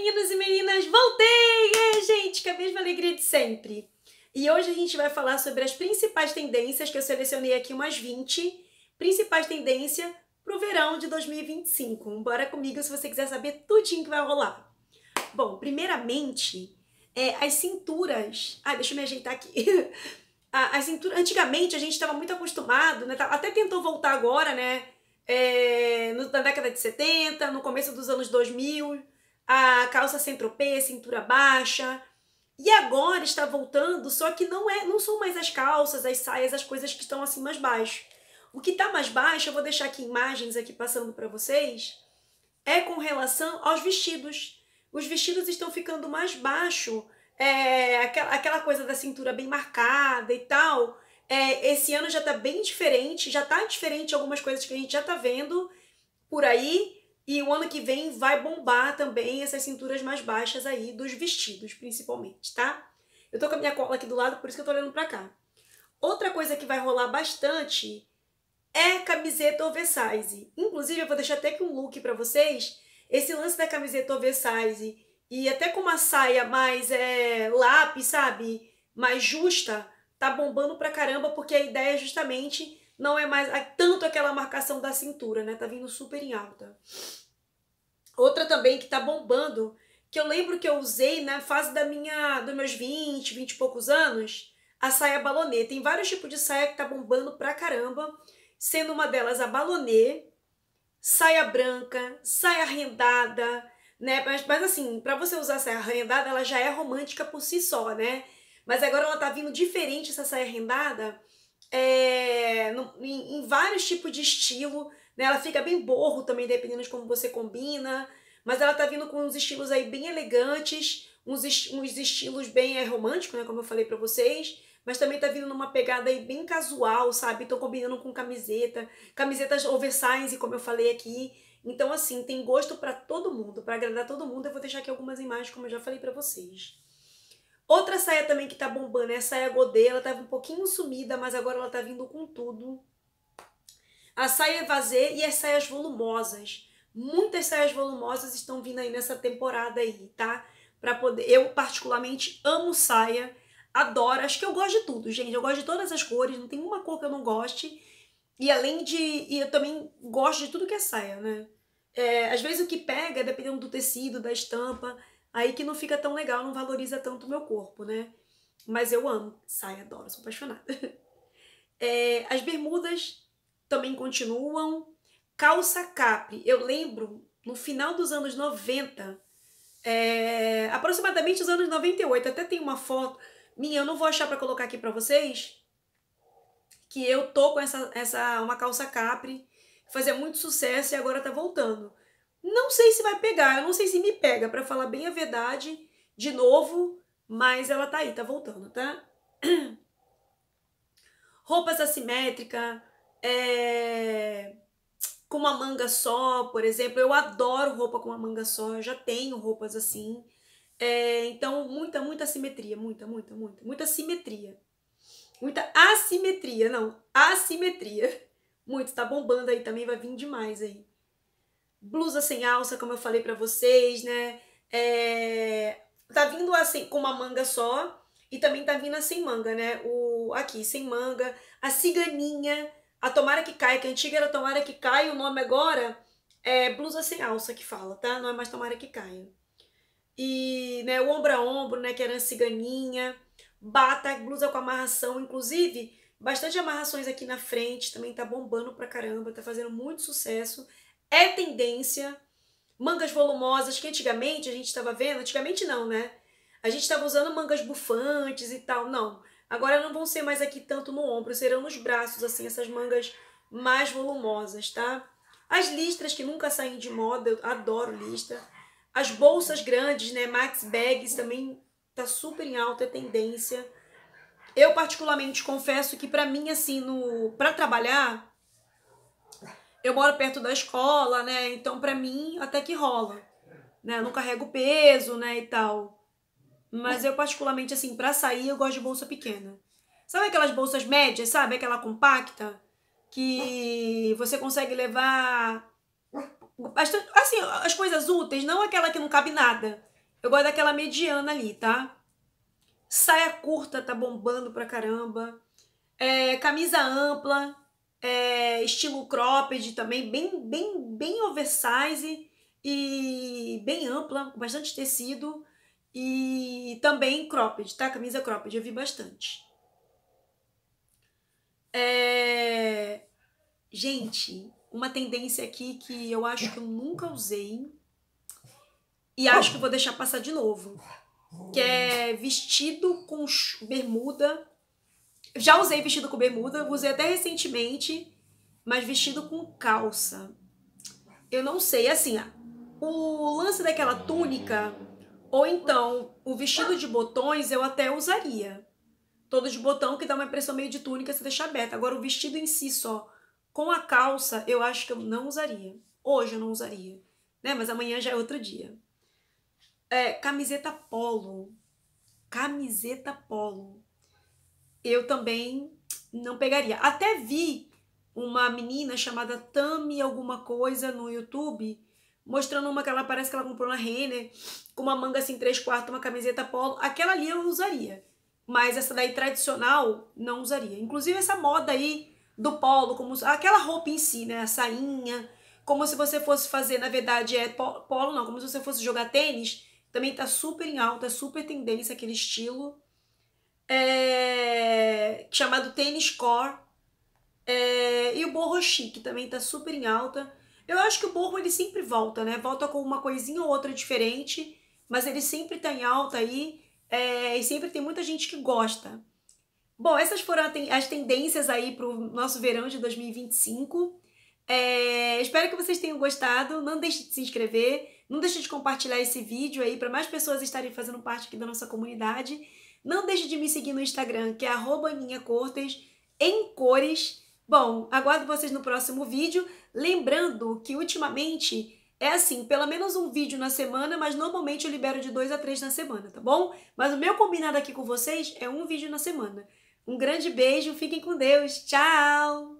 meninos e meninas, voltei! É, gente, com a mesma alegria de sempre. E hoje a gente vai falar sobre as principais tendências, que eu selecionei aqui umas 20, principais tendências para o verão de 2025. Bora comigo se você quiser saber tudinho que vai rolar. Bom, primeiramente, é, as cinturas... Ah, deixa eu me ajeitar aqui. A cintura. Antigamente a gente estava muito acostumado, né? Tá, até tentou voltar agora, né? É, na década de 70, no começo dos anos 2000, a calça sem tropê, cintura baixa. E agora está voltando, só que não é, não são mais as calças, as saias, as coisas que estão assim mais baixo. O que está mais baixo, eu vou deixar aqui imagens aqui passando para vocês, é com relação aos vestidos. Os vestidos estão ficando mais baixo, é, aquela, aquela coisa da cintura bem marcada e tal. É, esse ano já está bem diferente, já está diferente algumas coisas que a gente já está vendo por aí. E o ano que vem vai bombar também essas cinturas mais baixas aí, dos vestidos principalmente, tá? Eu tô com a minha cola aqui do lado, por isso que eu tô olhando pra cá. Outra coisa que vai rolar bastante é camiseta oversize. Inclusive, eu vou deixar até aqui um look pra vocês. Esse lance da camiseta oversize e até com uma saia mais é, lápis, sabe? Mais justa, tá bombando pra caramba, porque a ideia é justamente não é mais é tanto aquela marcação da cintura, né? Tá vindo super em alta. Outra também que tá bombando, que eu lembro que eu usei na né, fase da minha, dos meus 20, 20 e poucos anos, a saia balonê. Tem vários tipos de saia que tá bombando pra caramba, sendo uma delas a balonê, saia branca, saia rendada, né? Mas, mas assim, para você usar saia rendada, ela já é romântica por si só, né? Mas agora ela tá vindo diferente essa saia rendada é, no, em, em, vários tipos de estilo. Né? Ela fica bem borro também, dependendo de como você combina. Mas ela tá vindo com uns estilos aí bem elegantes, uns, uns estilos bem é, românticos, né? Como eu falei para vocês. Mas também tá vindo numa pegada aí bem casual, sabe? Tô combinando com camiseta, camisetas oversize, como eu falei aqui. Então, assim, tem gosto para todo mundo, para agradar todo mundo. Eu vou deixar aqui algumas imagens, como eu já falei para vocês. Outra saia também que tá bombando é a saia godê. Ela tava um pouquinho sumida, mas agora ela tá vindo com tudo. A saia vazê e as saias volumosas. Muitas saias volumosas estão vindo aí nessa temporada aí, tá? Pra poder... Eu, particularmente, amo saia. Adoro. Acho que eu gosto de tudo, gente. Eu gosto de todas as cores. Não tem uma cor que eu não goste. E além de... E eu também gosto de tudo que é saia, né? É, às vezes o que pega, dependendo do tecido, da estampa... Aí que não fica tão legal, não valoriza tanto o meu corpo, né? Mas eu amo, saia, adoro, sou apaixonada. É, as bermudas também continuam. Calça capri, eu lembro no final dos anos 90, é, aproximadamente os anos 98, até tem uma foto minha, eu não vou achar para colocar aqui para vocês, que eu tô com essa, essa uma calça capri, fazia muito sucesso e agora tá voltando. Não sei se vai pegar, eu não sei se me pega, para falar bem a verdade, de novo, mas ela tá aí, tá voltando, tá? Roupas assimétricas, é... com uma manga só, por exemplo. Eu adoro roupa com uma manga só, eu já tenho roupas assim. É... Então, muita, muita simetria, muita, muita, muita, muita simetria. Muita assimetria, não, assimetria. Muito, tá bombando aí também, vai vir demais aí blusa sem alça, como eu falei para vocês, né? É, tá vindo assim com uma manga só e também tá vindo sem manga, né? O aqui sem manga, a ciganinha, a tomara que caia que a antiga era tomara que caia o nome agora é blusa sem alça que fala, tá? Não é mais tomara que caia. E, né, o ombro a ombro, né, que era a ciganinha, bata, blusa com amarração, inclusive, bastante amarrações aqui na frente, também tá bombando pra caramba, tá fazendo muito sucesso é tendência. Mangas volumosas, que antigamente a gente estava vendo, antigamente não, né? A gente estava usando mangas bufantes e tal, não. Agora não vão ser mais aqui tanto no ombro, serão nos braços, assim, essas mangas mais volumosas, tá? As listras que nunca saem de moda, eu adoro listra. As bolsas grandes, né? Max bags também tá super em alta, é tendência. Eu particularmente confesso que para mim assim, no para trabalhar, eu moro perto da escola, né? Então, para mim, até que rola. Né? Eu não carrego peso, né? E tal. Mas eu, particularmente, assim, para sair, eu gosto de bolsa pequena. Sabe aquelas bolsas médias, sabe? Aquela compacta que você consegue levar. Bastante, assim, as coisas úteis, não aquela que não cabe nada. Eu gosto daquela mediana ali, tá? Saia curta tá bombando pra caramba. É, camisa ampla, é, estilo cropped também, bem, bem, bem oversize e bem ampla, com bastante tecido e também cropped, tá? Camisa cropped, eu vi bastante. É... Gente, uma tendência aqui que eu acho que eu nunca usei e acho que vou deixar passar de novo, que é vestido com bermuda já usei vestido com bermuda, usei até recentemente, mas vestido com calça. Eu não sei, assim, o lance daquela túnica, ou então o vestido de botões, eu até usaria. Todo de botão, que dá uma impressão meio de túnica se deixa aberta. Agora, o vestido em si só, com a calça, eu acho que eu não usaria. Hoje eu não usaria, né? Mas amanhã já é outro dia. É, camiseta polo. Camiseta polo eu também não pegaria. Até vi uma menina chamada Tami alguma coisa no YouTube, mostrando uma que ela parece que ela comprou na Renner, com uma manga assim três quartos, uma camiseta polo. Aquela ali eu usaria. Mas essa daí tradicional não usaria. Inclusive essa moda aí do polo, como aquela roupa em si, né, a sainha, como se você fosse fazer, na verdade é polo não, como se você fosse jogar tênis, também tá super em alta, super tendência aquele estilo é, chamado Tennis Core. É, e o Borro é Chique também tá super em alta. Eu acho que o Borro ele sempre volta, né? Volta com uma coisinha ou outra diferente, mas ele sempre tá em alta aí é, e sempre tem muita gente que gosta. Bom, essas foram as tendências aí para o nosso verão de 2025. É, espero que vocês tenham gostado. Não deixe de se inscrever, não deixe de compartilhar esse vídeo aí para mais pessoas estarem fazendo parte aqui da nossa comunidade. Não deixe de me seguir no Instagram, que é @aninhacortes em cores. Bom, aguardo vocês no próximo vídeo. Lembrando que ultimamente é assim, pelo menos um vídeo na semana, mas normalmente eu libero de dois a três na semana, tá bom? Mas o meu combinado aqui com vocês é um vídeo na semana. Um grande beijo, fiquem com Deus, tchau!